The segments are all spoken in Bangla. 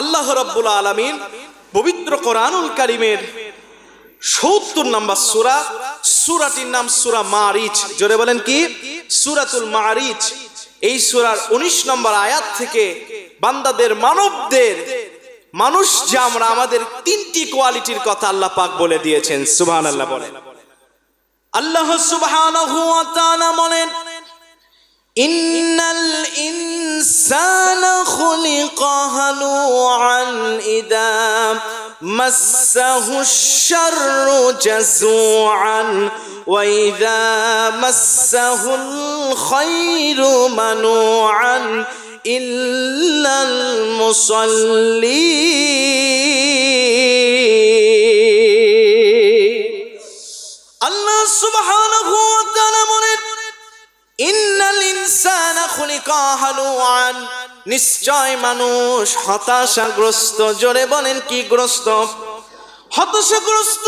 আল্লাহ রব্বুল আলামিন পবিত্র কোরআনুল কারিমের সত্তর নাম্বার সুরা সুরাটির নাম সুরা মারিচ জোরে বলেন কি সুরাতুল মারিচ এই সুরার উনিশ নম্বর আয়াত থেকে বান্দাদের মানবদের মানুষ যে আমরা আমাদের তিনটি কোয়ালিটির কথা আল্লাহ পাক বলে দিয়েছেন সুবাহ আল্লাহ বলেন আল্লাহ সুবাহ বলেন إن الإنسان خلق هلوعا إذا مسه الشر جزوعا وإذا مسه الخير منوعا إلا المصلين الله سبحانه ইন্নাল ইনসানা খুলিকা হালুয়ান নিশ্চয় মানুষ হতাশাগ্রস্ত জোরে বলেন কি গ্রস্ত হতাশাগ্রস্ত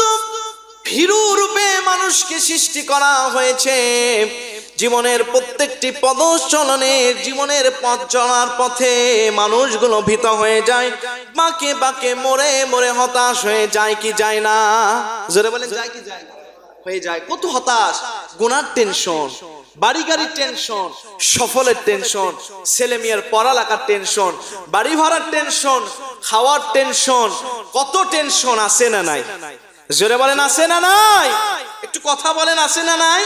ভীরু রূপে মানুষকে সৃষ্টি করা হয়েছে জীবনের প্রত্যেকটি পদচলনে জীবনের পথ চলার পথে মানুষগুলো ভীত হয়ে যায় বাঁকে বাকে মরে মরে হতাশ হয়ে যায় কি যায় না জোরে বলেন যায় কি যায় হয়ে যায় কত হতাশ গুনার টেনশন বাড়ি গাড়ির টেনশন সফলের টেনশন ছেলে মেয়ের পড়ালেখার টেনশন বাড়ি ভাড়ার টেনশন খাওয়ার টেনশন কত টেনশন আছে না নাই জোরে বলেন আছে না নাই একটু কথা বলেন আছে না নাই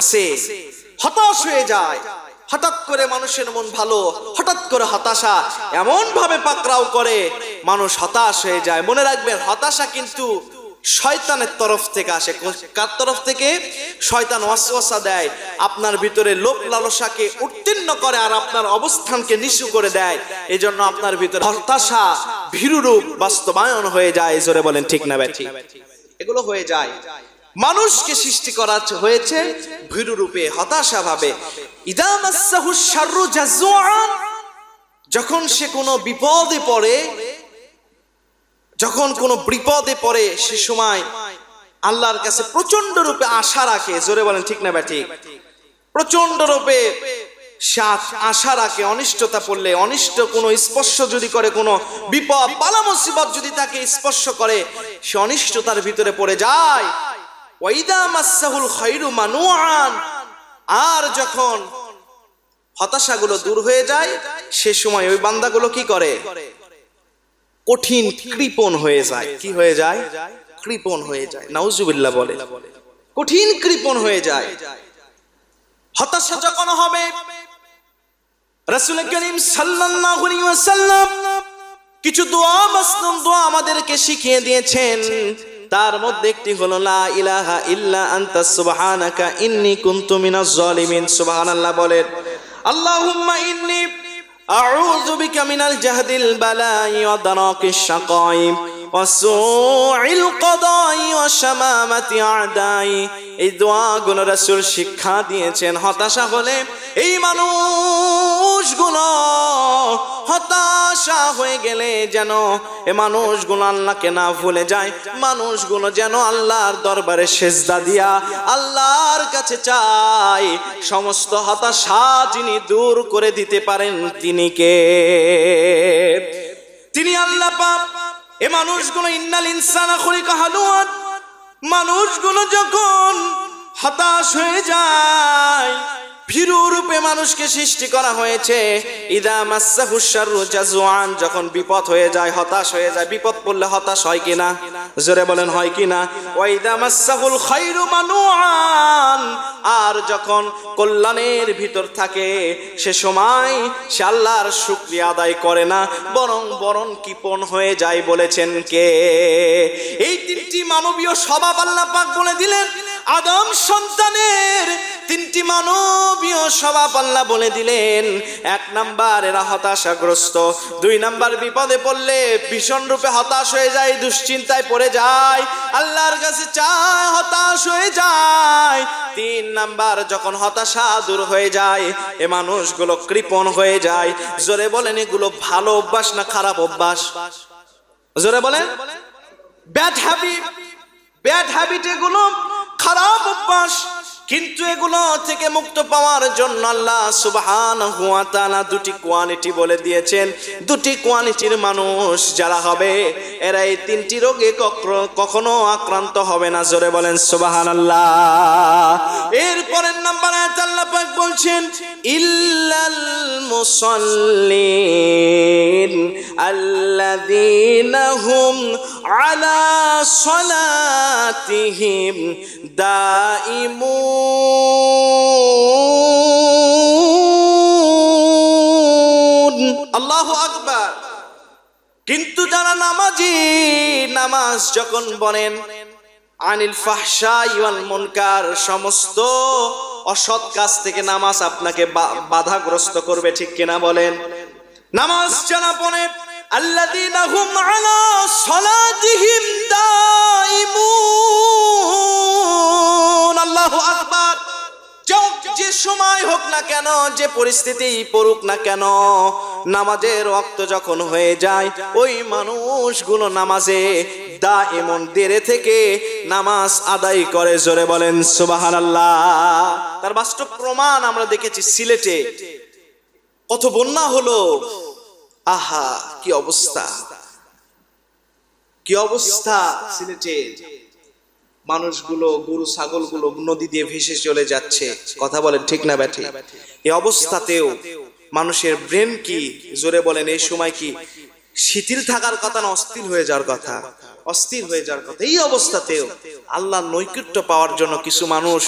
আছে হতাশ হয়ে যায় হঠাৎ করে মানুষের মন ভালো হঠাৎ করে হতাশা এমন ভাবে পাকড়াও করে মানুষ হতাশ হয়ে যায় মনে রাখবেন হতাশা কিন্তু শয়তানের তরফ থেকে আসে কার তরফ থেকে শয়তান ওয়াসওয়াসা দেয় আপনার ভিতরে লোভ লালসাকে উত্তীর্ণ করে আর আপনার অবস্থানকে নিচু করে দেয় এই জন্য আপনার ভিতরে হতাশা ভীরুরূপ বাস্তবায়ন হয়ে যায় জোরে বলেন ঠিক না ব্যাঠি এগুলো হয়ে যায় মানুষকে সৃষ্টি করা হয়েছে ভীরু রূপে হতাশা ভাবে যখন সে কোনো বিপদে পড়ে যখন কোনো বিপদে পড়ে সে সময় আল্লাহর কাছে প্রচন্ড রূপে আশা রাখে জোরে বলেন ঠিক না ব্যাটি প্রচন্ড রূপে আশা রাখে অনিষ্টতা পড়লে অনিষ্ট কোন স্পর্শ যদি করে কোনো বিপদ পালা মুসিবত যদি তাকে স্পর্শ করে সে অনিষ্টতার ভিতরে পড়ে যায় ওয়াইদা মাসাহুল খৈরু মানুয়ান আর যখন হতাশাগুলো দূর হয়ে যায় সে সময় ওই বান্দাগুলো কি করে কঠিন কৃপণ হয়ে যায় কি হয়ে যায় কৃপণ হয়ে যায় নাউজুবিল্লাহ বলে কঠিন কৃপণ হয়ে যায় হতাশা যখন হবে রাসুল করিম সাল্লাল্লাহু আলাইহি ওয়াসাল্লাম কিছু দোয়া মাসনুন দোয়া আমাদেরকে শিখিয়ে দিয়েছেন তার মধ্যে একটি হলো লা ইলাহা ইল্লা আনতা সুবহানাকা ইন্নী কুনতু মিনাজ জালিমিন সুবহানাল্লাহ বলেন আল্লাহুম্মা ইন্নী أعوذ بك من الجهد البلاء ودرك الشقاء وسوء القضاء وشمامة أعداء এই দোয়াগুলো রাসূল শিক্ষা দিয়েছেন হতাশা হলে এই মানুষগুলো বাদশাহ হয়ে গেলে যেন এ মানুষগুলো আল্লাহকে না ভুলে যায় মানুষগুলো যেন আল্লাহর দরবারে সেজদা দিয়া আল্লাহর কাছে চাই সমস্ত হতাশা যিনি দূর করে দিতে পারেন তিনি কে তিনি আল্লাহ পাপ এ মানুষগুলো ইন্নাল ইনসানা খরিকা হালুয়ান মানুষগুলো যখন হতাশ হয়ে যায় ভীরু রূপে মানুষকে সৃষ্টি করা হয়েছে ইদা মাসা হুসারু জাজুয়ান যখন বিপদ হয়ে যায় হতাশ হয়ে যায় বিপদ পড়লে হতাশ হয় কিনা জোরে বলেন হয় কিনা ওয়াইদা মাসাহুল খাইরু মানুয়ান আর যখন কল্যাণের ভিতর থাকে সে সময় সে আল্লাহর শুকরিয়া আদায় করে না বরং বরং কিপন হয়ে যায় বলেছেন কে এই তিনটি মানবীয় স্বভাব আল্লাহ পাক বলে দিলেন আদম সন্তানের তিনটি মানবীয় স্বভাব আল্লাহ বলে দিলেন এক নাম্বার এরা হতাশাগ্রস্ত দুই নাম্বার বিপদে পড়লে ভীষণ রূপে হতাশ হয়ে যায় দুশ্চিন্তায় পড়ে যায় আল্লাহর কাছে চায় হতাশ হয়ে যায় তিন নাম্বার যখন হতাশা দূর হয়ে যায় এ মানুষগুলো কৃপণ হয়ে যায় জোরে বলেন এগুলো ভালো অভ্যাস না খারাপ অভ্যাস জোরে বলেন ব্যাড হ্যাবিট ব্যাড হ্যাবিট এগুলো खराब बाश কিন্তু এগুলো থেকে মুক্ত পাওয়ার জন্য আল্লাহ সুবহান হুয়া তালা দুটি কোয়ালিটি বলে দিয়েছেন দুটি কোয়ালিটির মানুষ যারা হবে এরা এই তিনটি রোগে কখনো আক্রান্ত হবে না জোরে বলেন সুবাহান আল্লাহ এরপরের নাম্বার আল্লাহ পাক বলছেন ইল্লাল মুসল্লিন আল্লাযীনা আলা সলাতিহিম দাইমুন আল্লাহ আকবার কিন্তু যারা নামাজি নামাজ যখন বলেন আনিল ফাহসা মুনকার সমস্ত অসৎ কাজ থেকে নামাজ আপনাকে বাধাগ্রস্ত করবে ঠিক কিনা বলেন নামাজ জানা পড়ে আল্লাদিনা আলা সময় হোক না কেন যে পরিস্থিতি পড়ুক না কেন নামাজের রক্ত যখন হয়ে যায় ওই মানুষগুলো নামাজে দা এমন দেরে থেকে নামাজ আদায় করে জোরে বলেন সুবাহান তার বাস্তব প্রমাণ আমরা দেখেছি সিলেটে কত বন্যা হলো আহা কি অবস্থা কি অবস্থা সিলেটে মানুষগুলো গরু ছাগলগুলো নদী দিয়ে ভেসে চলে যাচ্ছে কথা বলেন ঠিক না ব্যাঠে এই অবস্থাতেও মানুষের ব্রেন কি জোরে বলেন এই সময় কি শিথিল থাকার কথা না অস্থির হয়ে যাওয়ার কথা অস্থির হয়ে যাওয়ার কথা এই অবস্থাতেও আল্লাহ নৈকট্য পাওয়ার জন্য কিছু মানুষ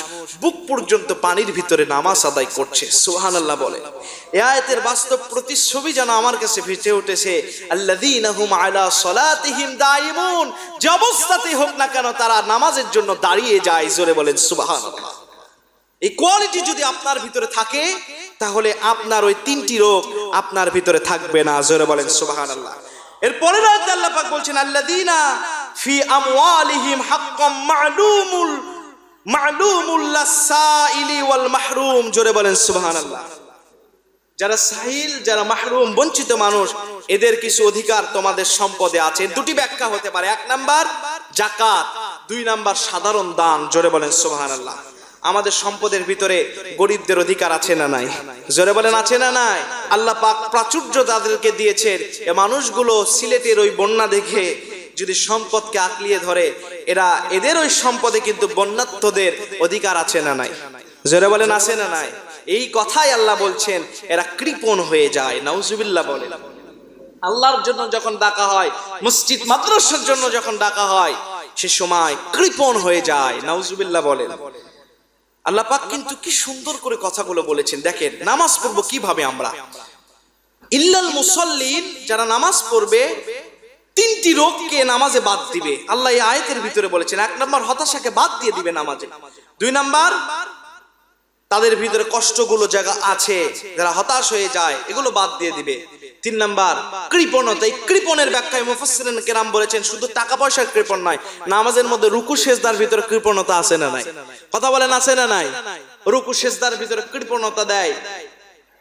বুক পর্যন্ত পানির ভিতরে নামাজ আদায় করছে সোহান আল্লাহ বলে এ আয়াতের বাস্তব প্রতিচ্ছবি যেন আমার কাছে ভেসে উঠেছে যে অবস্থাতেই হোক না কেন তারা নামাজের জন্য দাঁড়িয়ে যায় জোরে বলেন সুবাহান এই কোয়ালিটি যদি আপনার ভিতরে থাকে তাহলে আপনার ওই তিনটি রোগ আপনার ভিতরে থাকবে না জোরে বলেন সুবাহান আল্লাহ এরপরে আল্লাহ বলছেন ফি আমওয়ালিহিম হাক্কাম মা'লুমুল মাহরুম জোরে বলেন যারা সাহিল যারা মাহরুম বঞ্চিত মানুষ এদের কিছু অধিকার তোমাদের সম্পদে আছে দুটি ব্যাখ্যা হতে পারে এক জাকাত দুই সাধারণ দান জোরে বলেন সুবাহ আমাদের সম্পদের ভিতরে গরিবদের অধিকার আছে না নাই জোরে বলেন আছে না নাই আল্লাহ পাক প্রাচুর্য তাদেরকে দিয়েছেন এ মানুষগুলো সিলেটের ওই বন্যা দেখে যদি সম্পদকে আঁকলিয়ে ধরে এরা এদের ওই সম্পদে কিন্তু বন্যাত্মদের অধিকার আছে না নাই জোরে বলেন আছে না নাই এই কথাই আল্লাহ বলছেন এরা কৃপণ হয়ে যায় নাউজুবিল্লাহ বলেন আল্লাহর জন্য যখন ডাকা হয় মসজিদ মাদ্রাসার জন্য যখন ডাকা হয় সে সময় কৃপণ হয়ে যায় নাউজুবিল্লাহ বলেন আল্লাহ পাক কিন্তু কি সুন্দর করে কথাগুলো বলেছেন দেখেন নামাজ পড়বো কিভাবে আমরা ইল্লাল মুসল্লিন যারা নামাজ পড়বে তিনটি রোগকে নামাজে বাদ দিবে আল্লাহ এই আয়াতের ভিতরে বলেছেন এক নম্বর হতাশাকে বাদ দিয়ে দিবে নামাজে দুই নাম্বার তাদের ভিতরে কষ্টগুলো জায়গা আছে যারা হতাশ হয়ে যায় এগুলো বাদ দিয়ে দিবে তিন নাম্বার কৃপণতা এই কৃপণের ব্যাখ্যায় মুফাসসিরিন কেরাম বলেছেন শুধু টাকা পয়সার কৃপণ নয় নামাজের মধ্যে রুকু সেজদার ভিতরে কৃপণতা আছে না নাই কথা বলেন আছে না নাই রুকু সেজদার ভিতরে কৃপণতা দেয়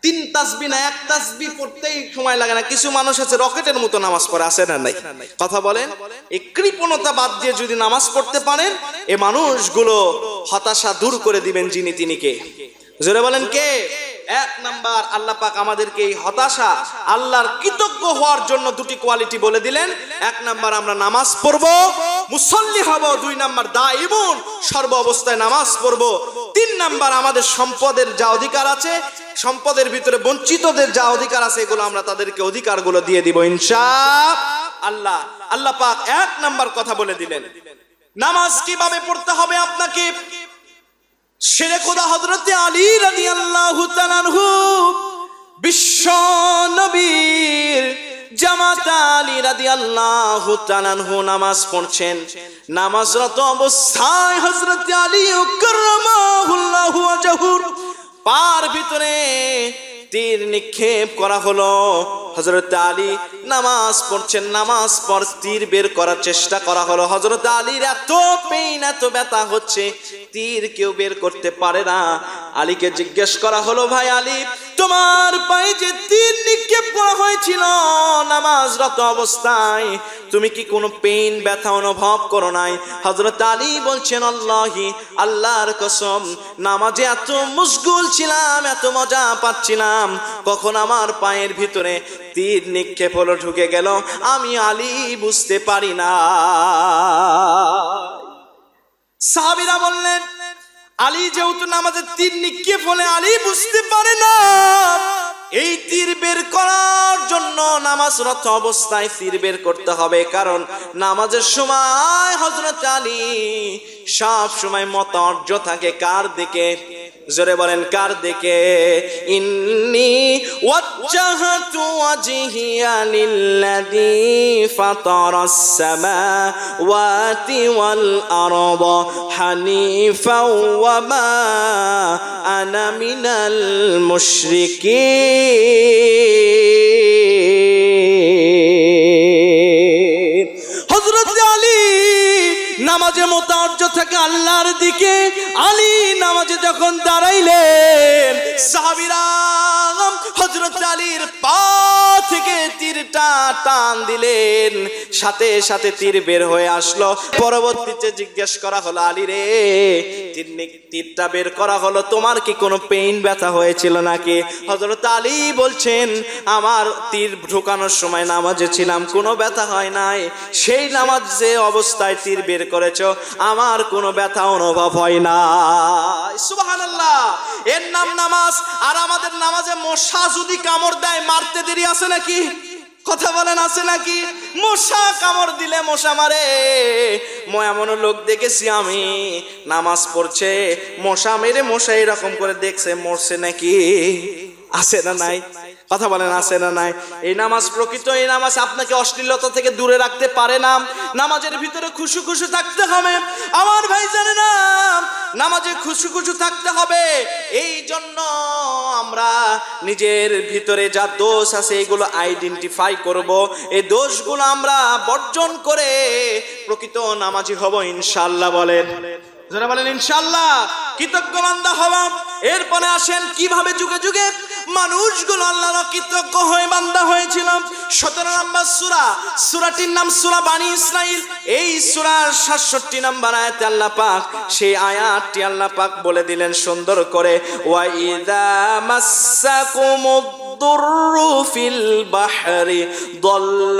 তিন তাসবি না এক তাসবি পড়তেই সময় লাগে না কিছু মানুষ আছে রকেটের মতো নামাজ পড়ে আসে না নাই কথা বলেন এই কৃপণতা বাদ দিয়ে যদি নামাজ পড়তে পারেন এ মানুষগুলো হতাশা দূর করে দিবেন যিনি তিনিকে জোরে বলেন কে এক নাম্বার আল্লাহ পাক আমাদেরকে এই হতাশা আল্লাহর কৃতজ্ঞ হওয়ার জন্য দুটি কোয়ালিটি বলে দিলেন এক নাম্বার আমরা নামাজ পড়ব মুসল্লি হব দুই নাম্বার দা ইমুন সর্ব অবস্থায় নামাজ পড়ব তিন নাম্বার আমাদের সম্পদের যা অধিকার আছে সম্পদের ভিতরে বঞ্চিতদের যা অধিকার আছে এগুলো আমরা তাদেরকে অধিকারগুলো দিয়ে দিব ইনশা আল্লাহ আল্লাহ পাক এক নাম্বার কথা বলে দিলেন নামাজ কিভাবে পড়তে হবে আপনাকে সেরে খোদা হজরতে আলী রাজি আল্লাহ বিশ্ব নবীর জামাত আলী রাদি আল্লাহ নামাজ পড়ছেন নামাজরত অবস্থায় হজরত আলী উকরমাহুল্লাহু আজহুর পার ভিতরে তীর নিক্ষেপ করা হলো হজরত আলী নামাজ পড়ছেন নামাজ পর তীর বের করার চেষ্টা করা হলো হজরত আলীর এত পেইন এত ব্যথা হচ্ছে তীর কেউ বের করতে পারে না আলীকে জিজ্ঞেস করা হলো ভাই আলী তোমার পায়ে যে তীর নিক্ষেপ করা হয়েছিল নামাজরত অবস্থায় তুমি কি কোনো পেইন ব্যথা অনুভব করো নাই হজরত আলী বলছেন আল্লাহি আল্লাহর কসম নামাজে এত মুশগুল ছিলাম এত মজা পাচ্ছিলাম কখন আমার পায়ের ভিতরে তীর নিক্ষেপ হলো ঢুকে গেল আমি আলী বুঝতে পারি না সাবিরা বললেন আলী যেহেতু আমাদের তীর নিক্ষেপ হলে আলী বুঝতে পারে না এই তীর বের করার জন্য নামাজরত অবস্থায় তীর বের করতে হবে কারণ নামাজের সময় হজরত আলী সব সময় মত মতার্য থাকে কার দিকে জোরে বলেন কার দিকে ইন্নি وجهت وجهي للذي فطر السماوات والأرض حنيفا وما أنا من المشركين حضرت علي نماز মোতার থেকে আল্লাহর দিকে আলী নামাজে যখন দাঁড়াইলেন সাহাবিরাম হজরত আলীর পা থেকে তীরটা টান দিলেন সাথে সাথে তীর বের হয়ে আসলো পরবর্তীতে জিজ্ঞেস করা হলো আলী রে তীরটা বের করা হলো তোমার কি কোনো পেইন ব্যথা হয়েছিল নাকি হজরত আলী বলছেন আমার তীর ঢুকানোর সময় নামাজে ছিলাম কোনো ব্যথা হয় নাই সেই নামাজ যে অবস্থায় তীর বের করেছ আমার আমার কোনো ব্যথা অনুভব হয় না এর নাম নামাজ আর আমাদের নামাজে মশা যদি কামড় দেয় মারতে দেরি আছে নাকি কথা বলেন আছে নাকি মশা কামড় দিলে মশা মারে এমন লোক দেখেছি আমি নামাজ পড়ছে মশা মেরে মশা এরকম করে দেখছে মরছে নাকি আছে না নাই কথা বলেন আছে না নাই এই নামাজ প্রকৃত এই নামাজ আপনাকে অশ্লীলতা থেকে দূরে রাখতে পারে না নামাজের ভিতরে খুশু খুশু থাকতে হবে আমার ভাই জানে না নামাজে খুশু খুশু থাকতে হবে এই জন্য আমরা নিজের ভিতরে যা দোষ আছে এগুলো আইডেন্টিফাই করব এই দোষগুলো আমরা বর্জন করে প্রকৃত নামাজি হব ইনশাল্লাহ বলেন যারা বলেন ইনশাল্লাহ কৃতজ্ঞ বান্দা হলাম এরপরে আসেন কিভাবে যুগে যুগে মানুষগুলো আল্লাহর কৃতজ্ঞ হয়ে বান্দা হয়েছিলাম সতেরো নম্বর সুরা সুরাটির নাম সুরা বাণী ইসরাইল এই সুরার সাতষট্টি নম্বর আয়াতে আল্লাহ পাক সেই আয়াতটি আল্লাহ পাক বলে দিলেন সুন্দর করে ওয়াইদা মাসাকুমুদ الضر في البحر ضل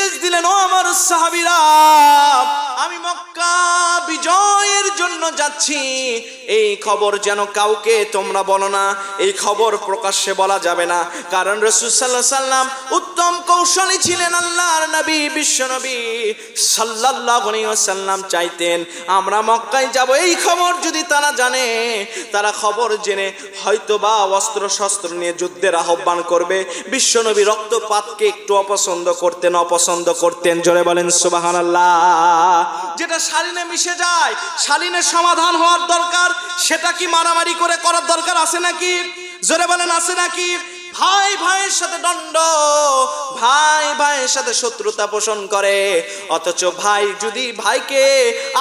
নির্দেশ দিলেন ও আমার সাহাবিরা আমি মক্কা বিজয়ের জন্য যাচ্ছি এই খবর যেন কাউকে তোমরা বলো না এই খবর প্রকাশ্যে বলা যাবে না কারণ রসুসাল্লাহ সাল্লাম উত্তম কৌশলী ছিলেন আল্লাহর নবী বিশ্বনবী সাল্লাহ সাল্লাম চাইতেন আমরা মক্কায় যাব এই খবর যদি তারা জানে তারা খবর জেনে হয়তো বা অস্ত্র শস্ত্র নিয়ে যুদ্ধের আহ্বান করবে বিশ্বনবী রক্তপাতকে একটু অপছন্দ করতেন অপছন্দ পছন্দ করতেন জোরে বলেন সুবাহান যেটা শালিনে মিশে যায় শালিনের সমাধান হওয়ার দরকার সেটা কি মারামারি করে করার দরকার আছে নাকি জোরে বলেন আছে নাকি ভাই ভাইয়ের সাথে দণ্ড ভাই ভাইয়ের সাথে শত্রুতা পোষণ করে অথচ ভাই যদি ভাইকে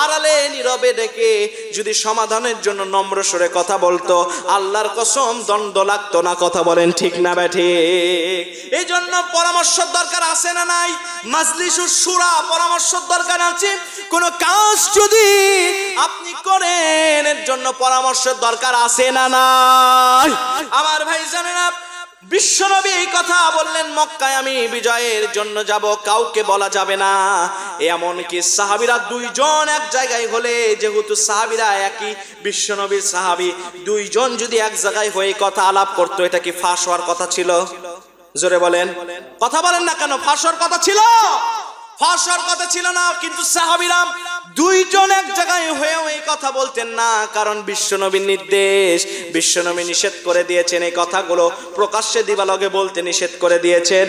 আড়ালে নীরবে ডেকে যদি সমাধানের জন্য নম্র সুরে কথা বলতো আল্লাহর কসম দণ্ড লাগতো না কথা বলেন ঠিক না ব্যাঠে এই জন্য পরামর্শ দরকার আছে না নাই মাজলিসুর সুরা পরামর্শ দরকার আছে কোন কাজ যদি আপনি করেন এর জন্য পরামর্শের দরকার আছে না নাই আমার ভাই জানেন আপনি বিশ্বনবী এই কথা বললেন মক্কায় আমি বিজয়ের জন্য যাব কাউকে বলা যাবে না এমনকি সাহাবিরা দুইজন এক জায়গায় হলে যেহেতু সাহাবিরা একই বিশ্বনবীর সাহাবি দুইজন যদি এক জায়গায় হয়ে কথা আলাপ করতো এটা কি ফাঁস হওয়ার কথা ছিল জোরে বলেন কথা বলেন না কেন ফাঁস হওয়ার কথা ছিল হসার কথা ছিল না কিন্তু সাহাবিরাম দুইজন এক জায়গায় হয়েও এই কথা বলতেন না কারণ বিশ্বনবীর নির্দেশ বিশ্বনবী নিষেধ করে দিয়েছেন এই কথাগুলো প্রকাশ্যে দিবালগে বলতে নিষেধ করে দিয়েছেন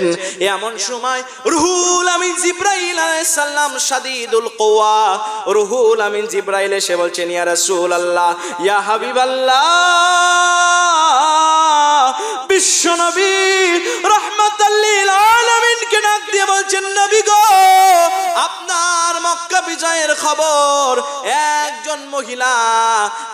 এমন সময় রুহুল আমিন জিব্রাইল সাল্লাম সাদিদুল কোয়া রুহুল আমিন জিব্রাইল এসে বলছেন ইয়া রাসূল আল্লাহ ইয়া হাবিব আল্লাহ বিশ্বনবী রহমাতাল্লিল আলামিনকে ডাক দিয়ে বলছেন নবী গো খবর একজন মহিলা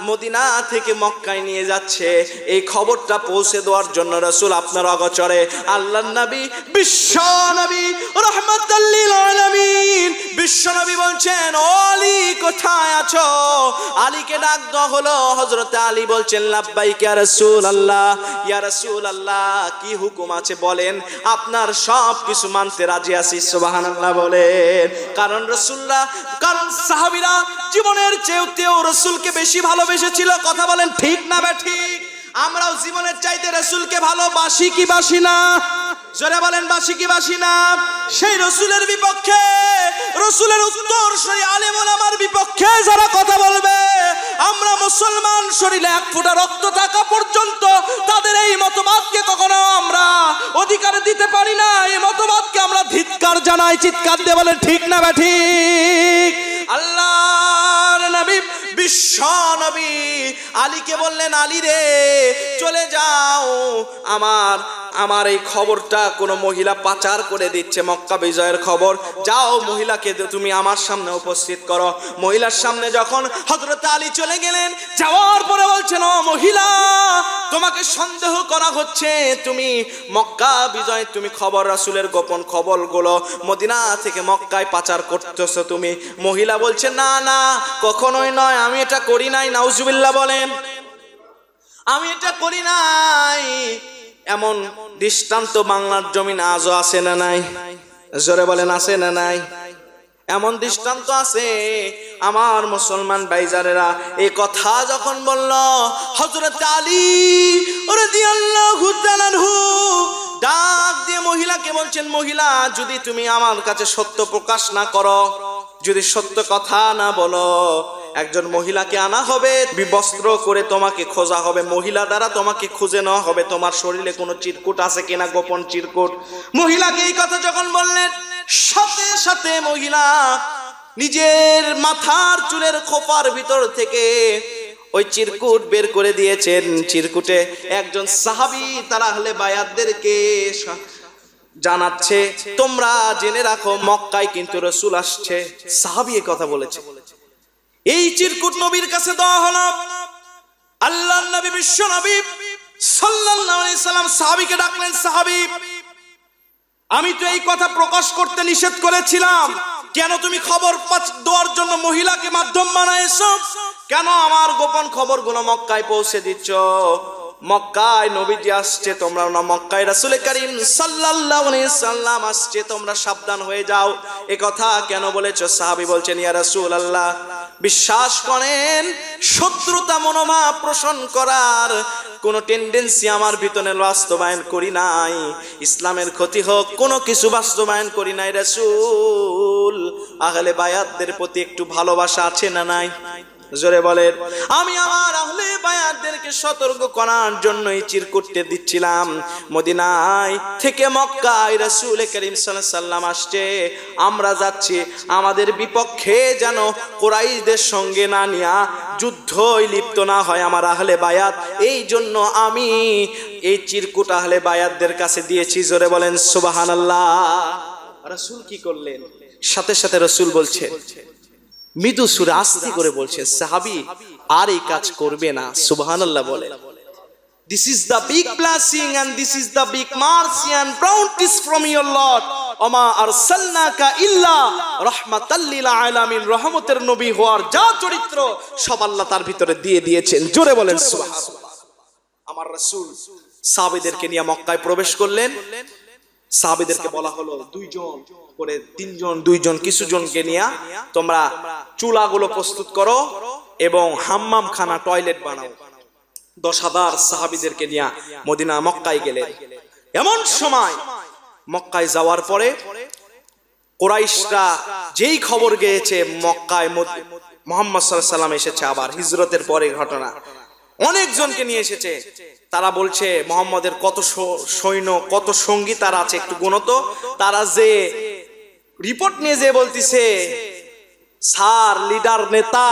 মদিনা থেকে মক্কায় নিয়ে যাচ্ছে এই খবরটা পৌঁছে দেওয়ার জন্য রসুল আপনার অগচরে আল্লাহ নবী বিশ্ব নবী রহমতাল্লিল বিশ্ব নবী বলছেন অলি কোথায় আছো আলীকে ডাক দেওয়া হলো হজরত আলী বলছেন লাভবাই ইয়া রসুল আল্লাহ ইয়া রসুল আল্লাহ কি হুকুম আছে বলেন আপনার সব কিছু মানতে রাজি আছি সুবহানাল্লাহ বলেন কারণ রসুল্লাহ কারণ সাহাবিরা জীবনের চেয়েও রসুলকে বেশি ভালোবেসেছিল কথা বলেন ঠিক না বা ঠিক আমরাও জীবনের চাইতে রসুলকে ভালোবাসি কি বাসি না জোরে বলেন বাসি কি বাসি না সেই রসুলের বিপক্ষে রসুলের উত্তর সেই আলেম আমার বিপক্ষে যারা কথা বলবে আমরা মুসলমান শরীরে এক ফোঁটা রক্ত থাকা পর্যন্ত তাদের এই মতবাদকে কখনো আমরা অধিকার দিতে পারি না এই মতবাদকে আমরা ধিৎকার জানাই চিৎকার দিয়ে বলে ঠিক না বা ঠিক আল্লাহ নবী বিশ্ব নবী আলীকে বললেন আলী রে চলে যাও আমার আমার এই খবরটা কোনো মহিলা পাচার করে দিচ্ছে মক্কা বিজয়ের খবর যাও মহিলাকে তুমি আমার সামনে উপস্থিত করো মহিলার সামনে যখন হজরত আলী চলে গেলেন যাওয়ার পরে বলছেন ও মহিলা তোমাকে সন্দেহ করা হচ্ছে তুমি মক্কা বিজয় তুমি খবর রাসুলের গোপন খবরগুলো মদিনা থেকে মক্কায় পাচার করতেছো তুমি মহিলা বলছে না না কখনোই নয় আমি এটা করি নাই নাউজুবিল্লা বলেন আমি এটা করি নাই এমন দৃষ্টান্ত বাংলার জমিন আজও আছে না নাই জোরে বলেন আছে না নাই এমন দৃষ্টান্ত আছে আমার মুসলমান বাইজারেরা এই কথা যখন বলল হজরত আলী ডাক দিয়ে মহিলাকে বলছেন মহিলা যদি তুমি আমার কাছে সত্য প্রকাশ না করো যদি সত্য কথা না বলো একজন মহিলাকে আনা হবে বিবস্ত্র করে তোমাকে খোঁজা হবে মহিলা দ্বারা তোমাকে খুঁজে নেওয়া হবে তোমার শরীরে কোনো চিরকুট আছে কিনা গোপন চিরকুট মহিলাকে এই কথা যখন বললেন সাথে সাথে মহিলা নিজের মাথার চুলের খোপার ভিতর থেকে ওই চিরকুট বের করে দিয়েছেন চিরকুটে একজন সাহাবি তারা হলে বায়াতদেরকে জানাচ্ছে তোমরা জেনে রাখো মক্কায় কিন্তু রসুল আসছে সাহাবি কথা বলেছে এই চিরকুট নবীর কাছে দেওয়া হলো আল্লাহ নবী বিশ্ব নবী সাল্লাম সাহাবিকে ডাকলেন সাহাবি আমি তো এই কথা প্রকাশ করতে নিষেধ করেছিলাম কেন তুমি খবর দেওয়ার জন্য মহিলাকে মাধ্যম বানায় কেন আমার গোপন খবরগুলো মক্কায় পৌঁছে দিচ্ছ মক্কায় নবীজি আসছে তোমরা না মক্কায় রাসুলে করিম সাল্লাল্লাহু আলাইহি সাল্লাম আসছে তোমরা সাবধান হয়ে যাও এ কথা কেন বলেছো সাহাবী বলছেন ইয়া রাসূলুল্লাহ বিশ্বাস করেন শত্রুতা মনোমা প্রশন করার কোনো টেন্ডেন্সি আমার ভিতরে বাস্তবায়ন করি নাই ইসলামের ক্ষতি হোক কোনো কিছু বাস্তবায়ন করি নাই রাসূল আহলে বায়াতদের প্রতি একটু ভালোবাসা আছে না নাই জোরে বলেন আমি আমার আহলে বায়াতদেরকে সতর্ক করার জন্য এই চিরকুটতে দিচ্ছিলাম মদিনায় থেকে মক্কায় রাসূল করিম সাল্লাম আসছে আমরা যাচ্ছি আমাদের বিপক্ষে যেন কুরাইশদের সঙ্গে না নিয়া যুদ্ধই লিপ্ত না হয় আমার আহলে বায়াত এই জন্য আমি এই চিরকুট আহলে বায়াতদের কাছে দিয়েছি জোরে বলেন সুবহানাল্লাহ রাসূল কি করলেন সাথে সাথে রাসূল বলছে মৃদু সুরে আস্তে করে বলছে সাহাবি আর এই কাজ করবে না সুবাহান আল্লাহ বলে this is the big blessing and this is the big mercy and bounties from your lord অমা আর সাল্লাকা ইল্লা রহমাতাল্লিল আলামিন রহমতের নবী হওয়ার যা চরিত্র সব আল্লাহ তার ভিতরে দিয়ে দিয়েছেন জোরে বলেন সুবহান আমার রাসূল সাহাবীদেরকে নিয়ে মক্কায় প্রবেশ করলেন সাহাবীদেরকে বলা হলো দুইজন করে তিনজন দুইজন কিছু জনকে নিয়ে তোমরা চুলাগুলো প্রস্তুত করো এবং হাম্মাম খানা টয়লেট বানাও দশ হাজার সাহাবিদেরকে নিয়ে মদিনা মক্কায় গেলে এমন সময় মক্কায় যাওয়ার পরে কোরাইশরা যেই খবর গেয়েছে মক্কায় মোহাম্মদ সাল্লাম এসেছে আবার হিজরতের পরে ঘটনা অনেকজনকে নিয়ে এসেছে তারা বলছে মোহাম্মদের কত সৈন্য কত সঙ্গী তারা আছে একটু গুণত তারা যে রিপোর্ট নিয়ে যে বলতিছে স্যার লিডার নেতা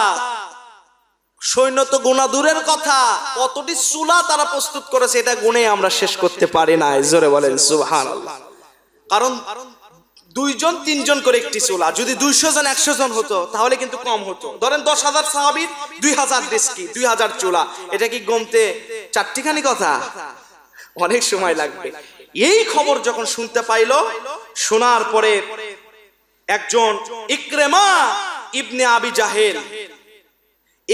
সৈন্য তো গুণা দূরের কথা কতটি চুলা তারা প্রস্তুত করেছে এটা গুণে আমরা শেষ করতে পারি না জোরে বলেন সুহান কারণ দুইজন তিনজন করে একটি চুলা যদি দুইশো জন একশো জন হতো তাহলে কিন্তু কম হতো ধরেন দশ হাজার সাহাবির দুই হাজার ডিস্কি দুই হাজার চুলা এটা কি গমতে চারটিখানি কথা অনেক সময় লাগবে এই খবর যখন শুনতে পাইল শোনার পরে একজন ইক্রেমা ইবনে আবি জাহেল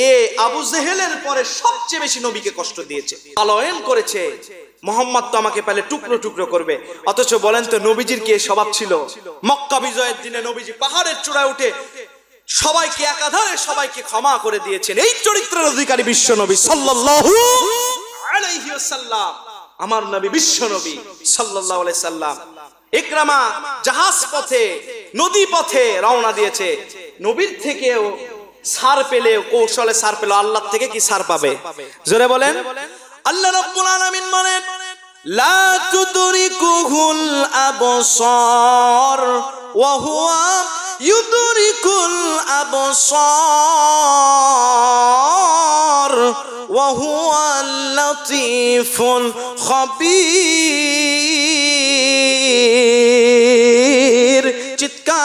এ আবু জেহেলের পরে সবচেয়ে বেশি নবীকে কষ্ট দিয়েছে পালয়ন করেছে মোহাম্মদ তো আমাকে পেলে টুকরো টুকরো করবে অথচ বলেন তো নবীজির কি স্বভাব ছিল মক্কা বিজয়ের দিনে নবীজি পাহাড়ের চূড়ায় উঠে সবাইকে একাধারে সবাইকে ক্ষমা করে দিয়েছেন এই চরিত্রের অধিকারী বিশ্ব নবী সাল্লাল্লাহু আলাইহি ওয়াসাল্লাম আমার নবী বিশ্ব নবী সাল্লাল্লাহু আলাইহি সাল্লাম ইকরামা জাহাজ পথে নদী পথে রওনা দিয়েছে নবীর থেকেও সার পেলে কৌশলে সার পেল আল্লাহ থেকে কি সার পাবে জোরে বলেন আল্লাহ রব্বুল আলামিন বলেন লা তুদরিকুহুল আবসার ওয়া হুয়া ইউদরিকুল আবসার ওয়া হুয়া লতীফুল খবীর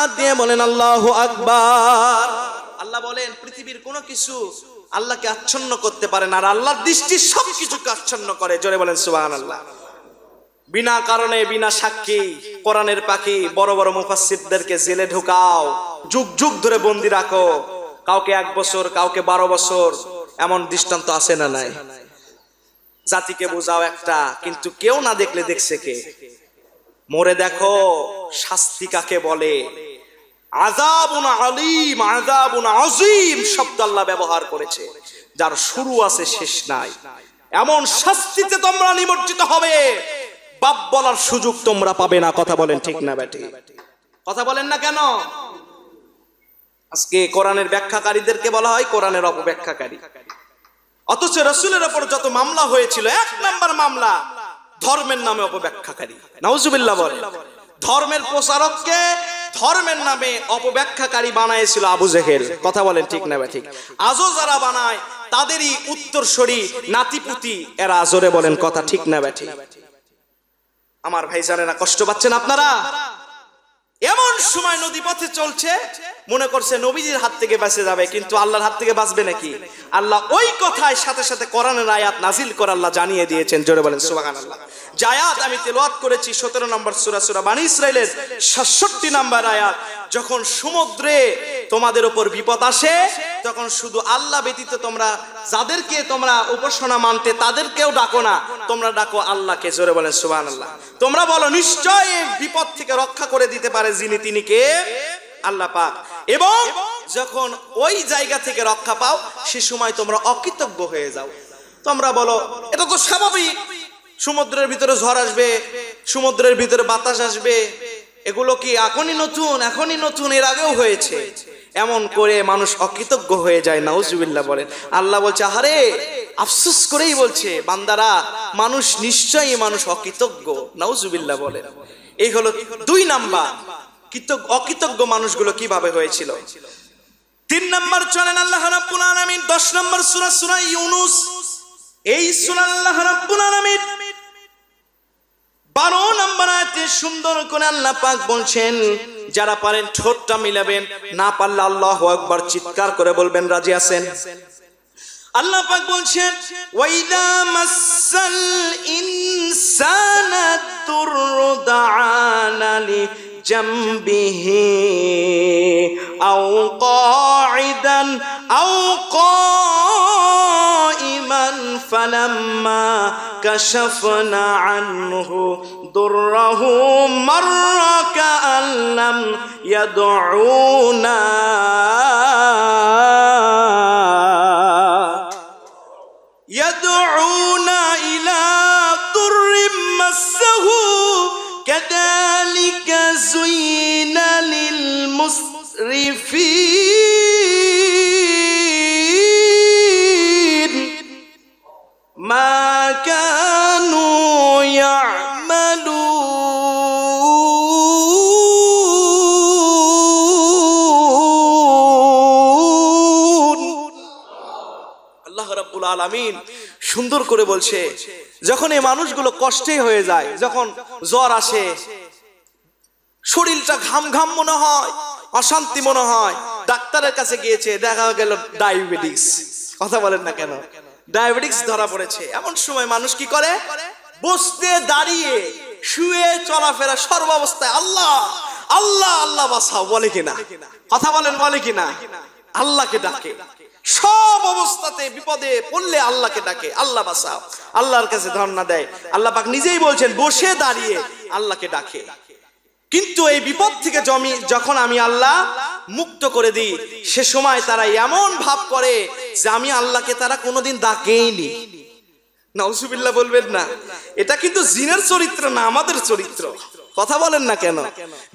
হাত দিয়ে বলেন আল্লাহ আকবার আল্লাহ বলেন পৃথিবীর কোনো কিছু আল্লাহকে আচ্ছন্ন করতে পারে না আর আল্লাহর দৃষ্টি সব কিছুকে আচ্ছন্ন করে জোরে বলেন সুবাহ আল্লাহ বিনা কারণে বিনা সাক্ষী কোরআনের পাখি বড় বড় মুফাসিদদেরকে জেলে ঢুকাও যুগ যুগ ধরে বন্দি রাখো কাউকে এক বছর কাউকে বারো বছর এমন দৃষ্টান্ত আছে না নাই জাতিকে বোঝাও একটা কিন্তু কেউ না দেখলে দেখছে কে মরে দেখো শাস্তি কাকে বলে ব্যবহার করেছে যার শুরু আছে শেষ নাই এমন শাস্তিতে তোমরা নিমজ্জিত হবে বাপ বলার সুযোগ তোমরা পাবে না কথা বলেন ঠিক না ব্যাটি কথা বলেন না কেন আজকে কোরআনের ব্যাখ্যাকারীদেরকে বলা হয় কোরআনের অপব্যাখ্যাকারী অথচ রসুলের ওপর যত মামলা হয়েছিল এক নাম্বার মামলা ধর্মের নামে অপব্যাখ্যাকারী নাউজুবিল্লাহ বলে ধর্মের প্রচারককে ধর্মের নামে অপব্যাখ্যাকারী বানায়েছিল আবু জেহেল কথা বলেন ঠিক না ঠিক আজও যারা বানায় তাদেরই উত্তরসরি নাতিপুতি এরা আজরে বলেন কথা ঠিক না ঠিক আমার ভাই জানেনা কষ্ট পাচ্ছেন আপনারা এমন সময় নদী পথে চলছে মনে করছে নবীজির হাত থেকে বেঁচে যাবে কিন্তু আল্লাহর হাত থেকে বাঁচবে নাকি আল্লাহ ওই কথায় সাথে সাথে করানের আয়াত নাজিল করে আল্লাহ জানিয়ে দিয়েছেন জোরে বলেন সুবাহান আল্লাহ জায়াত আমি তেলোয়াত করেছি সতেরো নম্বর সুরা সুরা বাণী ইসরায়েলের সাতষট্টি নাম্বার আয়াত যখন সমুদ্রে তোমাদের ওপর বিপদ আসে তখন শুধু আল্লাহ ব্যতীত তোমরা যাদেরকে তোমরা উপাসনা মানতে তাদেরকেও ডাকো না তোমরা ডাকো আল্লাহকে জোরে বলেন সুবাহান আল্লাহ তোমরা বলো নিশ্চয়ই বিপদ থেকে রক্ষা করে দিতে পারে যিনি তিনি কে আল্লাহ পাক এবং যখন ওই জায়গা থেকে রক্ষা পাও সে সময় তোমরা অকৃতজ্ঞ হয়ে যাও তোমরা বলো এটা তো স্বাভাবিক সমুদ্রের ভিতরে ঝড় আসবে সমুদ্রের ভিতরে বাতাস আসবে এগুলো কি এখনই নতুন এখনই নতুন এর আগেও হয়েছে এমন করে মানুষ অকৃতজ্ঞ হয়ে যায় না নাউজুবিল্লাহ বলেন আল্লাহ বলছে আহারে আফসোস করেই বলছে বান্দারা মানুষ নিশ্চয়ই মানুষ অকৃতজ্ঞ না নাউজুবিল্লাহ বলেন এই হলো দুই নাম্বার অকৃতজ্ঞ মানুষগুলো কিভাবে হয়েছিল তিন নাম্বার চলেন আল্লাহ রাব্বুল আলামিন 10 নাম্বার সূরা সূরা ইউনুস এই সূরা আল্লাহ রাব্বুল আলামিন 12 নাম্বার আয়াতে সুন্দর করে আল্লাহ পাক বলছেন যারা পারেন ঠোঁটটা মিলাবেন না পারলে আল্লাহু আকবার চিৎকার করে বলবেন রাজি আছেন আল্লাহ পাক বলছেন ওয়াইদা মাসাল ইনসানা তুররু দাআনালি জামবিহি আও কাঈদান আও قائما فلما كشفنا عنه ضره مر كأن لم يدعونا সুন্দর করে বলছে যখন এই মানুষগুলো কষ্টে হয়ে যায় যখন জ্বর আসে শরীরটা ঘাম ঘাম মনে হয় অশান্তি মনে হয় ডাক্তারের কাছে গিয়েছে দেখা গেল ডায়াবেটিস কথা বলেন না কেন ডায়াবেটিস ধরা পড়েছে এমন সময় মানুষ কি করে বসতে দাঁড়িয়ে শুয়ে চলাফেরা সর্বাবস্থায় আল্লাহ আল্লাহ আল্লাহ বাসা বলে কিনা কথা বলেন বলে কিনা আল্লাহকে ডাকে সব অবস্থাতে বিপদে পড়লে আল্লাহকে ডাকে আল্লাহ বাসাও আল্লাহর কাছে ধর্ণা দেয় আল্লাহ পাক নিজেই বলছেন বসে দাঁড়িয়ে আল্লাহকে ডাকে কিন্তু এই বিপদ থেকে জমি যখন আমি আল্লাহ মুক্ত করে দিই সে সময় তারা এমন ভাব করে যে আমি আল্লাহকে তারা কোনোদিন ডাকেইনি নাউসুবিল্লাহ বলবেন না এটা কিন্তু জিনের চরিত্র না আমাদের চরিত্র কথা বলেন না কেন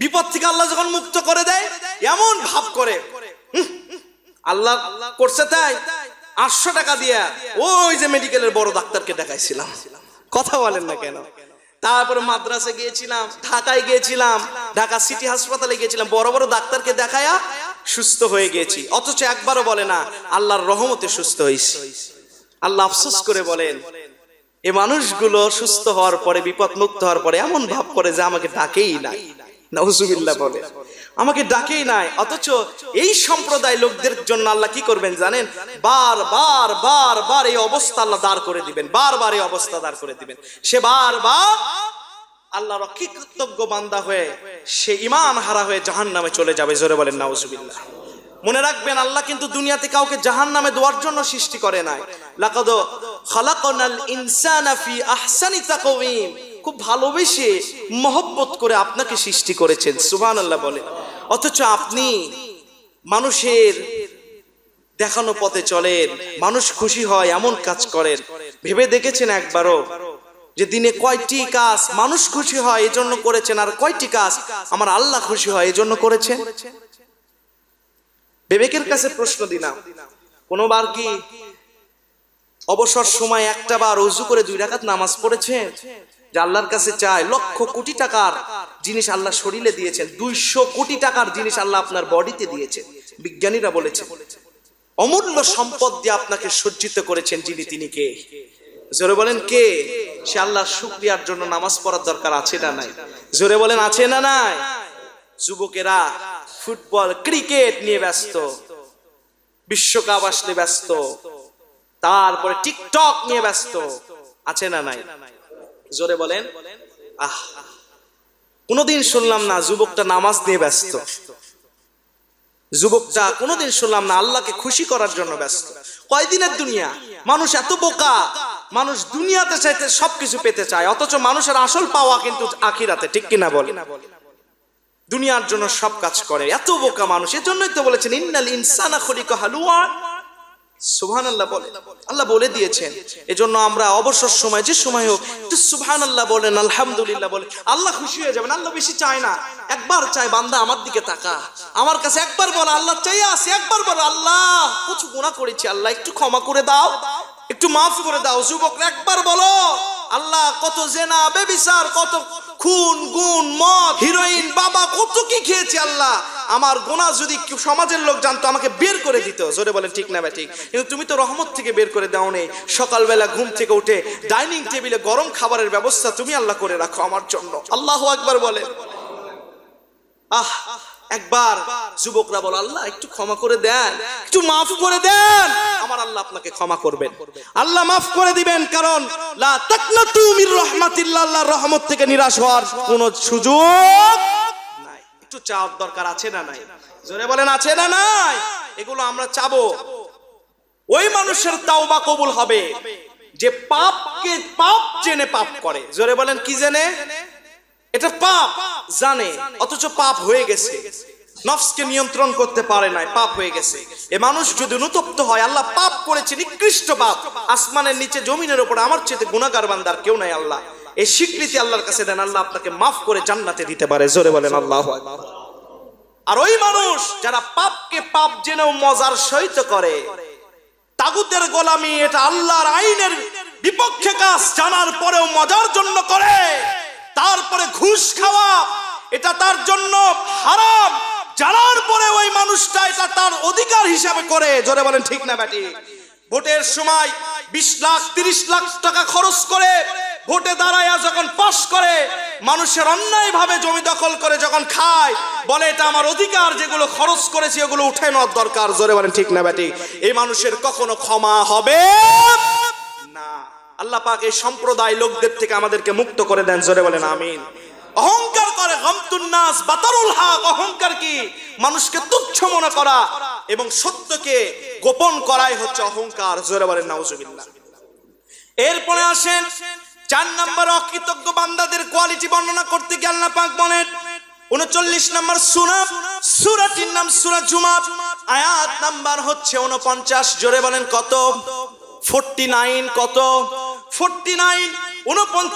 বিপদ থেকে আল্লাহ যখন মুক্ত করে দেয় এমন ভাব করে আল্লাহ করছে তাই আটশো টাকা দিয়া ওই যে মেডিকেলের বড় ডাক্তারকে দেখাইছিলাম কথা বলেন না কেন তারপরে মাদ্রাসে গিয়েছিলাম ঢাকায় গিয়েছিলাম ঢাকা সিটি হাসপাতালে গিয়েছিলাম বড় বড় ডাক্তারকে দেখায়া সুস্থ হয়ে গেছি অথচ একবারও বলে না আল্লাহর রহমতে সুস্থ হয়েছি আল্লাহ আফসোস করে বলেন এ মানুষগুলো সুস্থ হওয়ার পরে বিপদ মুক্ত হওয়ার পরে এমন ভাব করে যে আমাকে ডাকেই নাই নজুবিল্লা বলে আমাকে ডাকেই নাই অথচ এই সম্প্রদায় লোকদের জন্য আল্লাহ কি করবেন জানেন বার বার বার বার এই অবস্থা আল্লাহ দাঁড় করে দিবেন বারবার এই অবস্থা দাঁড় করে দিবেন সে বারবার আল্লাহর কৃতজ্ঞ বান্দা হয়ে সে ইমান হারা হয়ে জাহান নামে চলে যাবে জোরে বলেন নাউজুবিল্লাহ মনে রাখবেন আল্লাহ কিন্তু দুনিয়াতে কাউকে জাহান নামে দেওয়ার জন্য সৃষ্টি করে নাই লাকাদ খালাকনাল ইনসানা ফি আহসানি তাকওয়িম খুব ভালোবেসে মহব্বত করে আপনাকে সৃষ্টি করেছেন সুবহানাল্লাহ বলে অথচ আপনি মানুষের দেখানো পথে চলেন মানুষ খুশি হয় এমন কাজ করেন ভেবে দেখেছেন একবারও যে দিনে কয়টি কাজ মানুষ খুশি হয় এজন্য করেছেন আর কয়টি কাজ আমার আল্লাহ খুশি হয় এজন্য করেছেন বিবেকের কাছে প্রশ্ন দিলাম কোনোবার কি অবসর সময় একটা বার উজু করে দুই রাকাত নামাজ পড়েছে যে আল্লাহর কাছে চায় লক্ষ কোটি টাকার জিনিস আল্লাহ শরীরে দিয়েছেন দুইশো কোটি টাকার জিনিস আল্লাহ আপনার বডিতে দিয়েছেন বিজ্ঞানীরা বলেছে অমূল্য সম্পদ দিয়ে আপনাকে সজ্জিত করেছেন যিনি তিনি কে জোরে বলেন কে সে আল্লাহ শুক্রিয়ার জন্য নামাজ পড়ার দরকার আছে না নাই জোরে বলেন আছে না নাই যুবকেরা ফুটবল ক্রিকেট নিয়ে ব্যস্ত বিশ্বকাপ আসলে ব্যস্ত তারপরে টিকটক নিয়ে ব্যস্ত আছে না নাই জোরে বলেন আহ কোনদিন শুনলাম না যুবকটা নামাজ নিয়ে ব্যস্ত যুবকটা কোনদিন শুনলাম না আল্লাহকে খুশি করার জন্য ব্যস্ত কয়দিনের দুনিয়া মানুষ এত বোকা মানুষ দুনিয়াতে চাইতে সবকিছু পেতে চায় অথচ মানুষের আসল পাওয়া কিন্তু আখিরাতে ঠিক কিনা বলে দুনিয়ার জন্য সব কাজ করে এত বোকা মানুষ এজন্যই তো বলেছেন ইন্নাল ইনসানা খলিকা হালুয়া সুহান আল্লাহ বলে আল্লাহ বলে দিয়েছেন এজন্য আমরা অবসর সময় যে সময় হোক একটু সুহান আল্লাহ বলেন আলহামদুলিল্লাহ বলে আল্লাহ খুশি হয়ে যাবেন আল্লাহ বেশি চায় না একবার চায় বান্দা আমার দিকে তাকা আমার কাছে একবার বলো আল্লাহ চাই আসে একবার বলো আল্লাহ কিছু গুণা করেছি আল্লাহ একটু ক্ষমা করে দাও একটু মাফ করে দাও যুবকরা একবার বলো আল্লাহ কত জেনা বেবিচার কত খুন গুণ মদ হিরোইন বাবা কত কি খেয়েছে আল্লাহ আমার গোনা যদি সমাজের লোক জানতো আমাকে বের করে দিত জোরে বলেন ঠিক না ভাই ঠিক কিন্তু তুমি তো রহমত থেকে বের করে দাও নেই সকালবেলা ঘুম থেকে উঠে ডাইনিং টেবিলে গরম খাবারের ব্যবস্থা তুমি আল্লাহ করে রাখো আমার জন্য আল্লাহ একবার বলে আহ একবার যুবকরা বল আল্লাহ একটু ক্ষমা করে দেন একটু মাফ করে দেন আমার আল্লাহ আপনাকে ক্ষমা করবেন আল্লাহ মাফ করে দিবেন কারণ লা তাকনাতু মির রাহমাতিল্লাহ রহমত থেকে নিরাশ হওয়ার কোনো সুযোগ নাই একটু চাপ দরকার আছে না নাই জোরে বলেন আছে না নাই এগুলো আমরা চাবো ওই মানুষের তাওবা কবুল হবে যে পাপকে পাপ জেনে পাপ করে জোরে বলেন কি জেনে এটা পাপ জানে অথচ পাপ হয়ে গেছে নফসকে নিয়ন্ত্রণ করতে পারে নাই পাপ হয়ে গেছে এ মানুষ যদি অনুতপ্ত হয় আল্লাহ পাপ করেছে নিকৃষ্ট পাপ আসমানের নিচে জমিনের উপর আমার চেয়ে গুণাগার বান্দার কেউ নাই আল্লাহ এই স্বীকৃতি আল্লাহর কাছে দেন আল্লাহ আপনাকে মাফ করে জান্নাতে দিতে পারে জোরে বলেন আল্লাহ আর ওই মানুষ যারা পাপকে পাপ জেনেও মজার সহিত করে তাগুতের গোলামি এটা আল্লাহর আইনের বিপক্ষে কাজ জানার পরেও মজার জন্য করে তারপরে ঘুষ খাওয়া এটা তার জন্য হারাম জানার পরে ওই মানুষটা এটা তার অধিকার হিসাবে করে জোরে বলেন ঠিক না ব্যাটি ভোটের সময় বিশ লাখ তিরিশ লাখ টাকা খরচ করে ভোটে দাঁড়ায় যখন পাশ করে মানুষের অন্যায় ভাবে জমি দখল করে যখন খায় বলে এটা আমার অধিকার যেগুলো খরচ করেছি ওগুলো উঠে নেওয়ার দরকার জোরে বলেন ঠিক না ব্যাটি এই মানুষের কখনো ক্ষমা হবে আল্লাহ পাক এই সম্প্রদায় লোকদের থেকে আমাদেরকে মুক্ত করে দেন জোরে বলেন আমিন অহংকার করে গমতুন্নাস বাতারুল হক অহংকার কি মানুষকে তুচ্ছ মনে করা এবং সত্যকে গোপন করাই হচ্ছে অহংকার জোরে বলেন নাউজুবিল্লাহ এরপরে আসেন চার নম্বর অকৃতজ্ঞ বান্দাদের কোয়ালিটি বর্ণনা করতে গিয়ে আল্লাহ পাক বলেন উনচল্লিশ নম্বর সুরা সুরাটির নাম সুরা জুমা আয়াত নাম্বার হচ্ছে উনপঞ্চাশ জোরে বলেন কত ফোরটি নাইন কত 49 ونحن نقول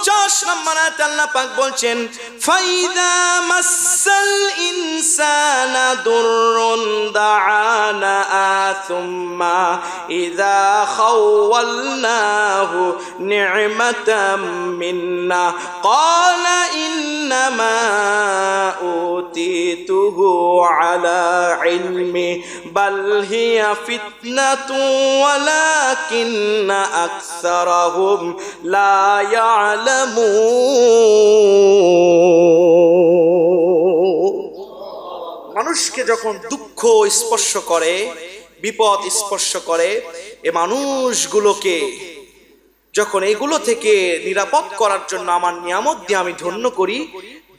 لك أن فإذا مس الإنسان ضر دعانا ثم إذا خولناه نعمة منا قال إنما أوتيته على علم بل هي فتنة ولكن أكثرهم لا মানুষকে যখন দুঃখ স্পর্শ করে বিপদ স্পর্শ করে এ মানুষগুলোকে যখন এগুলো থেকে নিরাপদ করার জন্য আমার নিয়ামত দিয়ে আমি ধন্য করি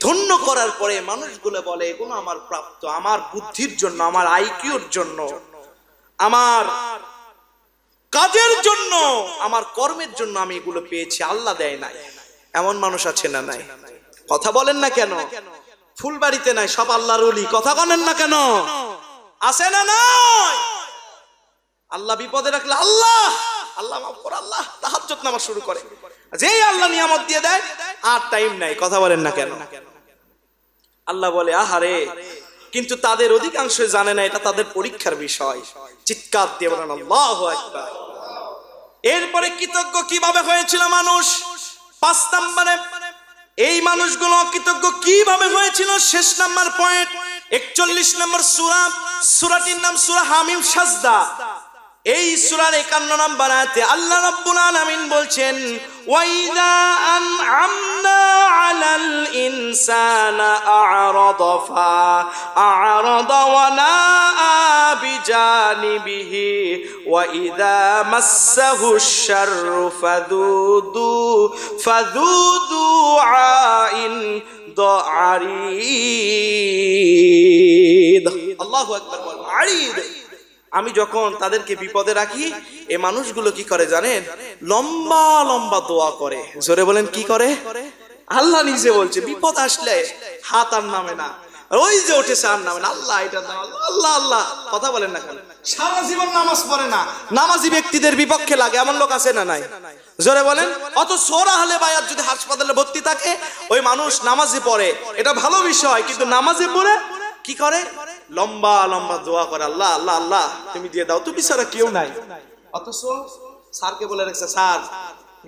ধন্য করার পরে মানুষগুলো বলে এগুলো আমার প্রাপ্ত আমার বুদ্ধির জন্য আমার আইকিউর জন্য আমার কাজের জন্য আমার কর্মের জন্য আমি এগুলো পেয়েছি আল্লাহ দেয় নাই এমন মানুষ আছে না নাই কথা বলেন না কেন ফুলবাড়িতে নাই সব আল্লাহর অলি কথা বলেন না কেন আছে না নাই আল্লাহ বিপদে রাখলে আল্লাহ আল্লাহ মাফ আল্লাহ তাহার যত্ন আমার শুরু করে যেই আল্লাহ নিয়ামত দিয়ে দেয় আর টাইম নাই কথা বলেন না কেন আল্লাহ বলে আহারে কিন্তু তাদের অধিকাংশ জানে না এটা তাদের পরীক্ষার বিষয় চিৎকার দিয়ে বলেন আল্লাহ আকবার এরপরে কৃতজ্ঞ কিভাবে হয়েছিল মানুষ পাঁচ নম্বরে এই মানুষগুলো কৃতজ্ঞ কিভাবে হয়েছিল শেষ নাম্বার পয়েন্ট একচল্লিশ নম্বর সুরা সুরাটির নাম সুরা হামিম সাজদা এই সুরার একান্ন নাম্বার আয়াতে আল্লাহ রাব্বুল আলামিন বলছেন ওয়াইদা আনআমনা আলাল ইনসানা আ'রাদ ফা আ'রাদ ওয়া না বিজানিবিহি ওয়া ইদা মাসসাহু শাররু ফাদুদু আমি যখন তাদেরকে বিপদে রাখি এ মানুষগুলো কি করে জানেন লম্বা লম্বা দোয়া করে জোরে বলেন কি করে আল্লাহ নিজে বলছে বিপদ আসলে হাত আর নামে না ওই যে উঠেছে আর নামে না আল্লাহ এটা আল্লাহ আল্লাহ কথা বলেন না কেন সারা জীবন নামাজ পড়ে না নামাজি ব্যক্তিদের বিপক্ষে লাগে এমন লোক আছে না নাই জোরে বলেন অত সোরা হলে বায়াত যদি হাসপাতালে ভর্তি থাকে ওই মানুষ নামাজে পড়ে এটা ভালো বিষয় কিন্তু নামাজে পড়ে কি করে লম্বা লম্বা দোয়া করে আল্লাহ আল্লাহ আল্লাহ তুমি দিয়ে দাও তুমি সারা কেউ নাই অথচ স্যারকে বলে রাখছে স্যার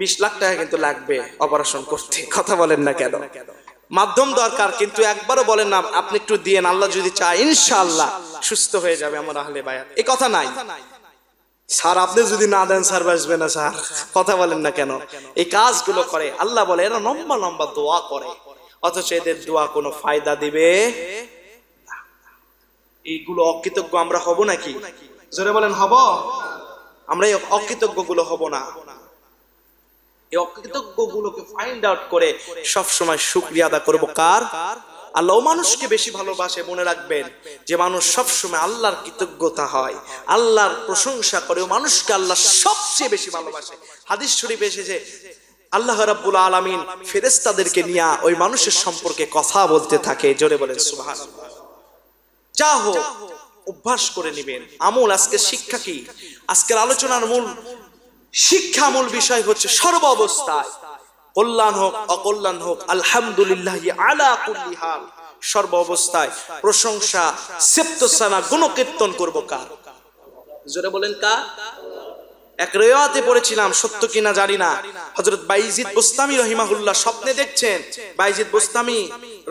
বিশ লাখ টাকা কিন্তু লাগবে অপারেশন করতে কথা বলেন না কেন মাধ্যম দরকার কিন্তু একবারও বলেন না আপনি একটু দিয়ে আল্লাহ যদি চায় ইনশাআল্লাহ সুস্থ হয়ে যাবে আমার আহলে বায়াত এই কথা নাই স্যার আপনি যদি না দেন স্যার বাসবে না স্যার কথা বলেন না কেন এই কাজগুলো করে আল্লাহ বলে এরা লম্বা লম্বা দোয়া করে অথচ এদের দোয়া কোনো ফায়দা দিবে এইগুলো অকৃতজ্ঞ আমরা হব নাকি জোরে বলেন হব আমরা এই অকৃতজ্ঞ গুলো হব না এই গুলোকে ফাইন্ড আউট করে সবসময় সময় শুকরিয়া আদা করব কার আল্লাহ মানুষকে বেশি ভালোবাসে মনে রাখবেন যে মানুষ সবসময় আল্লাহর কৃতজ্ঞতা হয় আল্লাহর প্রশংসা করে ও মানুষকে আল্লাহ সবচেয়ে বেশি ভালোবাসে হাদিস শরীফ এসেছে আল্লাহ রাব্বুল আলামিন ফেরেস্তাদেরকে নিয়ে ওই মানুষের সম্পর্কে কথা বলতে থাকে জোরে বলেন সুবহান যা হোক অভ্যাস করে নেবেন আমল আজকে শিক্ষা কি আজকের আলোচনার মূল শিক্ষা মূল বিষয় হচ্ছে সর্ব অবস্থায় কল্যাণ হোক অকল্যাণ হোক আলহামদুলিল্লাহ আলা কুল্লি হাল সর্ব অবস্থায় প্রশংসা সেপ্তসানা গুণকীর্তন করব কার জোরে বলেন কা এক রেওয়াতে পড়েছিলাম সত্য কিনা জানি না হজরত বাইজিদ বোস্তামি রহিমাহুল্লাহ স্বপ্নে দেখছেন বাইজিদ বোস্তামি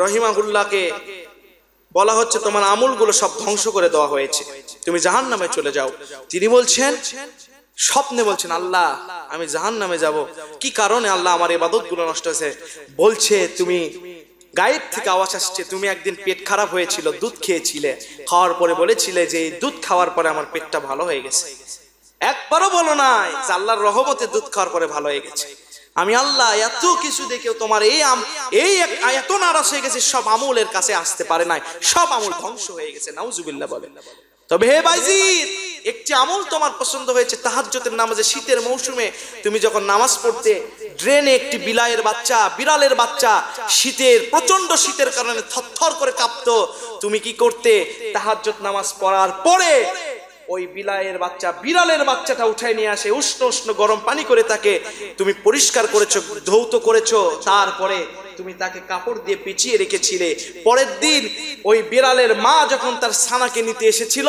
রহিমাহুল্লাহকে বলা হচ্ছে তোমার আমুলগুলো সব ধ্বংস করে দেওয়া হয়েছে তুমি জাহান নামে চলে যাও তিনি বলছেন স্বপ্নে বলছেন আল্লাহ আমি জাহান নামে যাব কি কারণে আল্লাহ আমার এবাদত গুলো নষ্ট হয়েছে বলছে তুমি গায়ের থেকে আওয়াজ আসছে তুমি একদিন পেট খারাপ হয়েছিল দুধ খেয়েছিলে খাওয়ার পরে বলেছিলে যে দুধ খাওয়ার পরে আমার পেটটা ভালো হয়ে গেছে একবারও বলো নাই যে আল্লাহর রহমতে দুধ খাওয়ার পরে ভালো হয়ে গেছে আমি আল্লাহ এত কিছু দেখেও তোমার এই আম এই এত নারাজ হয়ে গেছে সব আমলের কাছে আসতে পারে নাই সব আমল ধ্বংস হয়ে গেছে নাউজুবিল্লাহ বলেন তবে হে বাইজিদ একটি আমল তোমার পছন্দ হয়েছে তাহাজ্যতের নামাজে শীতের মৌসুমে তুমি যখন নামাজ পড়তে ড্রেনে একটি বিলায়ের বাচ্চা বিড়ালের বাচ্চা শীতের প্রচন্ড শীতের কারণে থরথর করে কাঁপতো তুমি কি করতে তাহাজ্জত নামাজ পড়ার পরে ওই বিলায়ের বাচ্চা বিড়ালের বাচ্চাটা উঠাই নিয়ে আসে উষ্ণ উষ্ণ গরম পানি করে তাকে তুমি পরিষ্কার করেছো ধৌত করেছো তারপরে তুমি তাকে কাপড় দিয়ে পিছিয়ে রেখেছিলে পরের দিন ওই বিড়ালের মা যখন তার সানাকে নিতে এসেছিল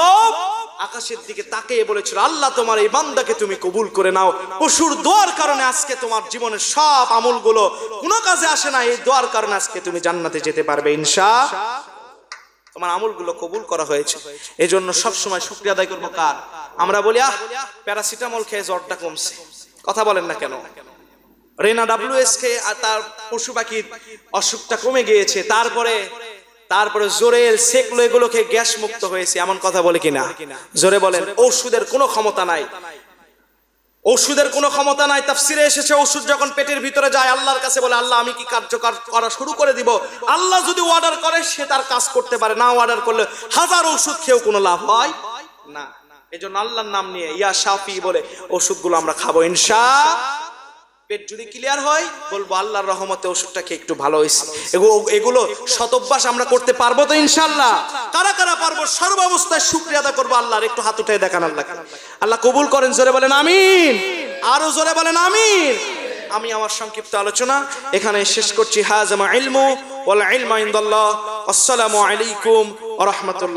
আকাশের দিকে তাকিয়ে বলেছিল আল্লাহ তোমার এই বান্দাকে তুমি কবুল করে নাও পশুর দোয়ার কারণে আজকে তোমার জীবনের সব আমলগুলো কোনো কাজে আসে না এই দোয়ার কারণে আজকে তুমি জান্নাতে যেতে পারবে ইনশা তোমার আমলগুলো কবুল করা হয়েছে এই জন্য সবসময় শুক্রিয়া আদায় করবো কার আমরা বলি আহ প্যারাসিটামল খেয়ে জ্বরটা কমছে কথা বলেন না কেন রেনা এস খেয়ে তার পশু পাখির অসুখটা কমে গিয়েছে তারপরে তারপরে জোরেল সেকলো এগুলোকে গ্যাস মুক্ত হয়েছে এমন কথা বলে কিনা জোরে বলেন ওষুধের কোনো ক্ষমতা নাই ওষুধের কোনো ক্ষমতা নাই তাফসিরে এসেছে ওষুধ যখন পেটের ভিতরে যায় আল্লাহর কাছে বলে আল্লাহ আমি কি কার্যকর করা শুরু করে দিব আল্লাহ যদি অর্ডার করে সে তার কাজ করতে পারে না অর্ডার করলে হাজার ওষুধ খেয়েও কোনো লাভ হয় না এই জন্য আল্লাহর নাম নিয়ে ইয়া সাফি বলে ওষুধগুলো আমরা খাবো ইনশা পেট যদি ক্লিয়ার হয় বলবো আল্লাহর রহমতে ওষুধটা খেয়ে একটু ভালো হয়েছে এগুলো শতভ্যাস আমরা করতে পারবো তো ইনশাল্লাহ কারা কারা পারবো সর্বাবস্থায় শুক্রিয়া আদা করবো আল্লাহর একটু হাত উঠে দেখান আল্লাহ আল্লাহ কবুল করেন জোরে বলেন আমিন আরো জোরে বলেন আমিন আমি আমার সংক্ষিপ্ত আলোচনা এখানে শেষ করছি হাজমা ইলমু ওয়াল ইলমা ইনদাল্লাহ আসসালামু আলাইকুম ওয়া রাহমাতুল্লাহ